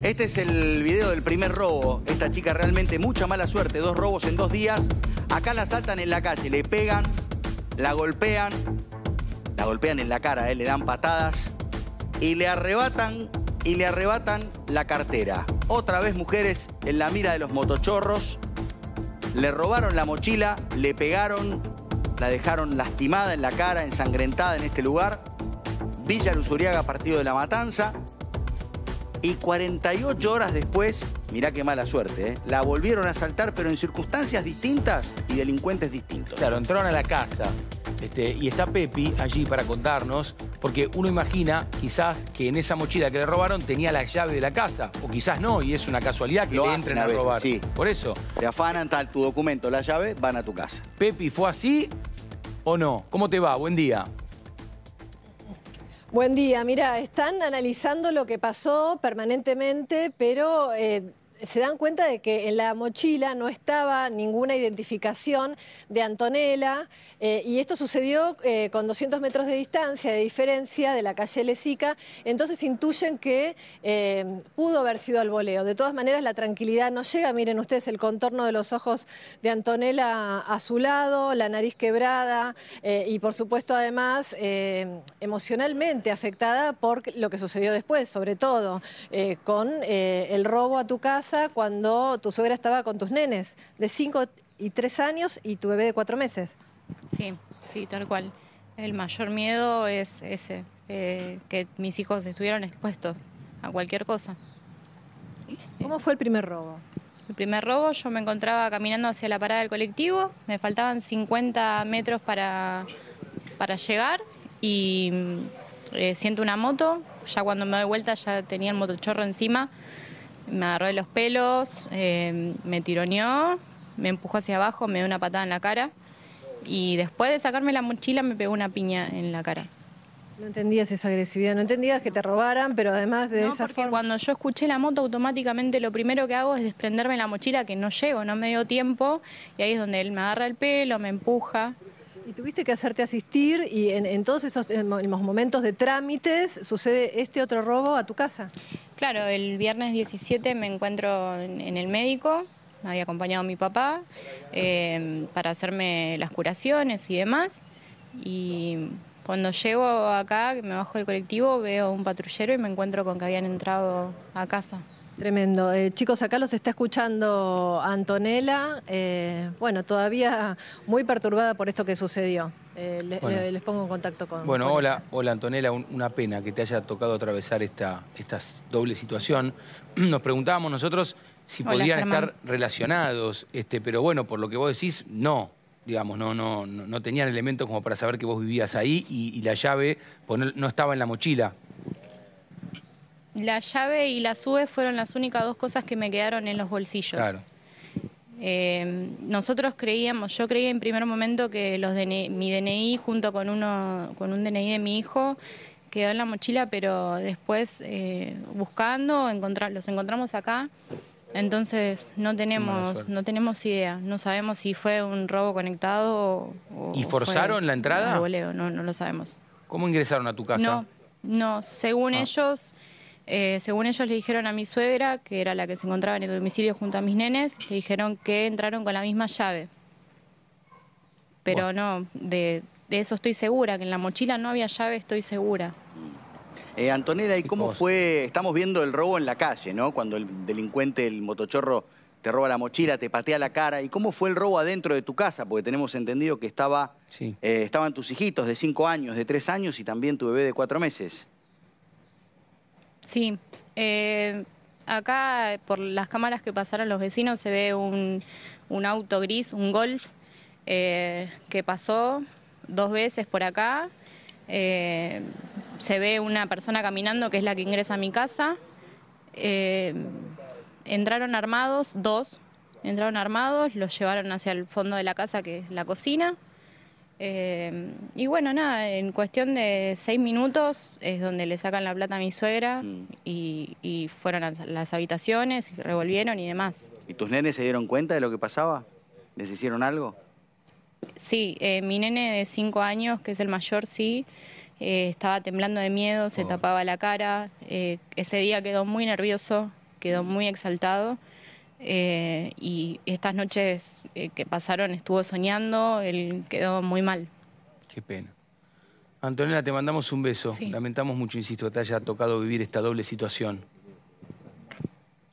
Este es el video del primer robo. Esta chica realmente mucha mala suerte. Dos robos en dos días. Acá la saltan en la calle, le pegan, la golpean, la golpean en la cara, eh, le dan patadas y le arrebatan y le arrebatan la cartera. Otra vez mujeres en la mira de los motochorros. Le robaron la mochila, le pegaron, la dejaron lastimada en la cara, ensangrentada en este lugar. Villa Luzuriaga, partido de la Matanza y 48 horas después, mirá qué mala suerte, ¿eh? la volvieron a asaltar, pero en circunstancias distintas y delincuentes distintos. Claro, entraron a la casa este, y está Pepi allí para contarnos, porque uno imagina quizás que en esa mochila que le robaron tenía la llave de la casa, o quizás no, y es una casualidad que le entren a, robar. Sí. Por eso. Te afanan tal tu documento, la llave, van a tu casa. Pepi, ¿fue así o no? ¿Cómo te va? Buen día. Buen día, mira, están analizando lo que pasó permanentemente, pero eh, se dan cuenta de que en la mochila no estaba ninguna identificación de Antonella eh, y esto sucedió eh, con 200 metros de distancia, de diferencia de la calle Lezica, entonces intuyen que eh, pudo haber sido al voleo. De todas maneras, la tranquilidad no llega, miren ustedes el contorno de los ojos de Antonella lado, la nariz quebrada y por supuesto además emocionalmente afectada por lo que sucedió después, sobre todo con el robo a tu casa, cuando tu suegra estaba con tus nenes, de 5 y 3 años y tu bebé de 4 meses. Sí, sí, tal cual. El mayor miedo es ese, que, mis hijos estuvieran expuestos a cualquier cosa. ¿Cómo fue el primer robo? El primer robo yo me encontraba caminando hacia la parada del colectivo, me faltaban 50 metros para, para llegar y eh, siento una moto, ya cuando me doy vuelta ya tenía el motochorro encima, me agarró de los pelos, eh, me tironeó, me empujó hacia abajo, me dio una patada en la cara y después de sacarme la mochila me pegó una piña en la cara. No entendías esa agresividad, no entendías que te robaran, pero además de esa porque forma... cuando yo escuché la moto automáticamente lo primero que hago es desprenderme la mochila que no llego, no me dio tiempo y ahí es donde él me agarra el pelo, me empuja. Y tuviste que hacerte asistir y en, en todos esos momentos de trámites sucede este otro robo a tu casa. Claro, el viernes 17 me encuentro en el médico, me había acompañado a mi papá em, para hacerme las curaciones y demás. Y cuando llego acá, me bajo del colectivo, veo un patrullero y me encuentro con que habían entrado a casa. Tremendo. Eh, chicos, acá los está escuchando Antonella, eh, bueno, todavía muy perturbada por esto que sucedió. Eh, les, pongo en contacto con. Bueno, hola, Antonella, una pena que te haya tocado atravesar esta, esta doble situación. Nos preguntábamos nosotros si podían estar relacionados, este, pero bueno, por lo que vos decís, no digamos, no, no, no, tenían elementos como para saber que vos vivías ahí y, la llave no, estaba en la mochila. La llave y la SUBE fueron las únicas dos cosas que me quedaron en los bolsillos. Claro. Eh, nosotros creíamos, yo creía en primer momento que los mi DNI junto con, uno, con un DNI de mi hijo quedó en la mochila, pero después eh, buscando los encontramos acá. Entonces no tenemos, no tenemos idea, no sabemos si fue un robo conectado o... ¿Y forzaron la entrada? no, lo sabemos. ¿Cómo ingresaron a tu casa? No, no según ah. ellos eh, según ellos le dijeron a mi suegra, que era la que se encontraba en el domicilio junto a mis nenes, le dijeron que entraron con la misma llave. Pero no, de, eso estoy segura, que en la mochila no había llave, estoy segura. Mm. Eh, Antonella, ¿y cómo fue? Estamos viendo el robo en la calle, ¿no? Cuando el delincuente, el motochorro, te roba la mochila, te patea la cara. ¿Y cómo fue el robo adentro de tu casa? Porque tenemos entendido que estaba, eh, estaban tus hijitos de cinco años, de tres años y también tu bebé de cuatro meses. Sí, eh, acá por las cámaras que pasaron los vecinos se ve un, auto gris, un golf, eh, que pasó dos veces por acá. Eh, se ve una persona caminando que es la que ingresa a mi casa. entraron armados, dos, entraron armados, los llevaron hacia el fondo de la casa que es la cocina. Eh, y bueno, nada, en cuestión de seis minutos es donde le sacan la plata a mi suegra mm. y, fueron a las habitaciones, revolvieron y demás. ¿Y tus nenes se dieron cuenta de lo que pasaba? ¿Les hicieron algo? Sí, eh, mi nene de cinco años, que es el mayor, sí, eh, estaba temblando de miedo, se oh. tapaba la cara. ese día quedó muy nervioso, quedó muy exaltado. Eh, y estas noches eh, que pasaron estuvo soñando, él quedó muy mal. Qué pena. Antonella, te mandamos un beso. Lamentamos mucho, insisto, que te haya tocado vivir esta doble situación.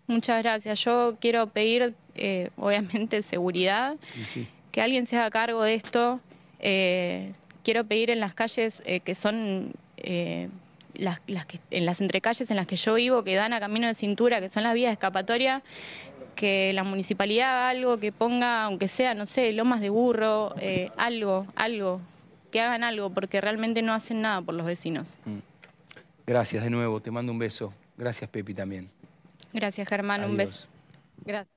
Muchas gracias. Yo quiero pedir, eh, obviamente, seguridad, que alguien se haga cargo de esto. quiero pedir en las calles que son las, en las entrecalles en las que yo vivo, que dan a camino de cintura, que son las vías de escapatoria, que la municipalidad haga algo, que ponga, aunque sea, no sé, lomas de burro, eh, algo, algo, que hagan algo, porque realmente no hacen nada por los vecinos. Mm. Gracias de nuevo, te mando un beso. Gracias Pepi también. Gracias Germán, un beso. Gracias.